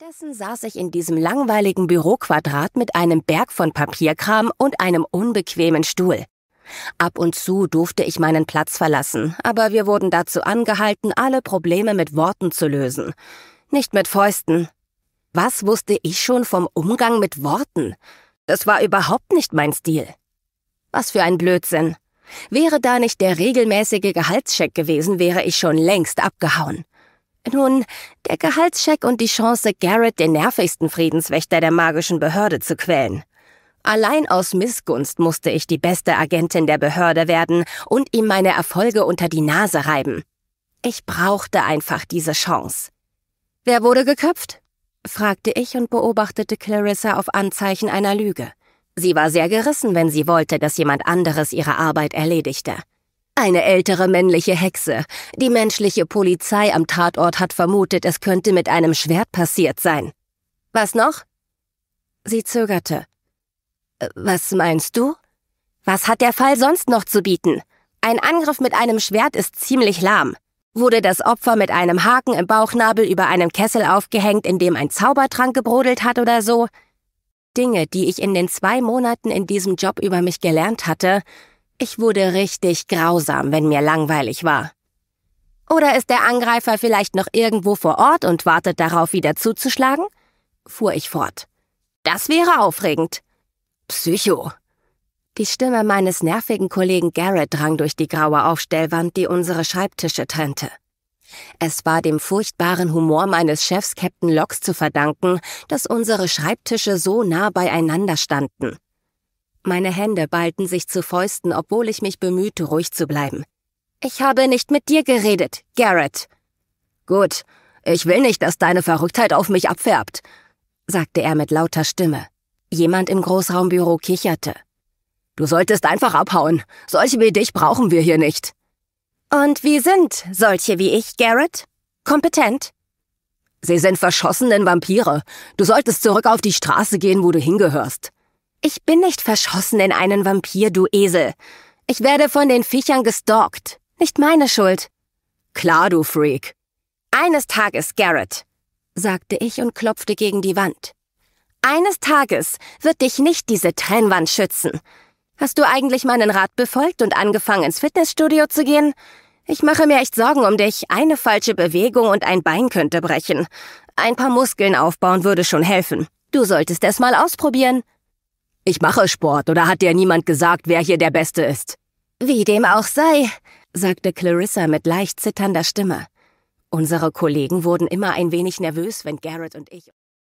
Stattdessen saß ich in diesem langweiligen Büroquadrat mit einem Berg von Papierkram und einem unbequemen Stuhl. Ab und zu durfte ich meinen Platz verlassen, aber wir wurden dazu angehalten, alle Probleme mit Worten zu lösen, nicht mit Fäusten. Was wusste ich schon vom Umgang mit Worten? Das war überhaupt nicht mein Stil. Was für ein Blödsinn. Wäre da nicht der regelmäßige Gehaltscheck gewesen, wäre ich schon längst abgehauen. Nun, der Gehaltscheck und die Chance, Garrett, den nervigsten Friedenswächter der magischen Behörde, zu quälen. Allein aus Missgunst musste ich die beste Agentin der Behörde werden und ihm meine Erfolge unter die Nase reiben. Ich brauchte einfach diese Chance. Wer wurde geköpft? fragte ich und beobachtete Clarissa auf Anzeichen einer Lüge. Sie war sehr gerissen, wenn sie wollte, dass jemand anderes ihre Arbeit erledigte. Eine ältere männliche Hexe. Die menschliche Polizei am Tatort hat vermutet, es könnte mit einem Schwert passiert sein. Was noch? Sie zögerte. Äh, was meinst du? Was hat der Fall sonst noch zu bieten? Ein Angriff mit einem Schwert ist ziemlich lahm. Wurde das Opfer mit einem Haken im Bauchnabel über einem Kessel aufgehängt, in dem ein Zaubertrank gebrodelt hat oder so? Dinge, die ich in den zwei Monaten in diesem Job über mich gelernt hatte, ich wurde richtig grausam, wenn mir langweilig war. Oder ist der Angreifer vielleicht noch irgendwo vor Ort und wartet darauf, wieder zuzuschlagen? fuhr ich fort. Das wäre aufregend. Psycho. Die Stimme meines nervigen Kollegen Garrett drang durch die graue Aufstellwand, die unsere Schreibtische trennte. Es war dem furchtbaren Humor meines Chefs Captain Locks zu verdanken, dass unsere Schreibtische so nah beieinander standen. Meine Hände ballten sich zu Fäusten, obwohl ich mich bemühte, ruhig zu bleiben. Ich habe nicht mit dir geredet, Garrett. Gut, ich will nicht, dass deine Verrücktheit auf mich abfärbt, sagte er mit lauter Stimme. Jemand im Großraumbüro kicherte. Du solltest einfach abhauen. Solche wie dich brauchen wir hier nicht. Und wie sind solche wie ich, Garrett? Kompetent? Sie sind verschossenen Vampire. Du solltest zurück auf die Straße gehen, wo du hingehörst. Ich bin nicht verschossen in einen Vampir, du Esel. Ich werde von den Viechern gestalkt. Nicht meine Schuld. Klar, du Freak. Eines Tages, Garrett, sagte ich und klopfte gegen die Wand. Eines Tages wird dich nicht diese Trennwand schützen. Hast du eigentlich meinen Rat befolgt und angefangen, ins Fitnessstudio zu gehen? Ich mache mir echt Sorgen um dich. Eine falsche Bewegung und ein Bein könnte brechen. Ein paar Muskeln aufbauen würde schon helfen. Du solltest es mal ausprobieren. Ich mache Sport, oder hat dir niemand gesagt, wer hier der Beste ist? Wie dem auch sei, sagte Clarissa mit leicht zitternder Stimme. Unsere Kollegen wurden immer ein wenig nervös, wenn Garrett und ich.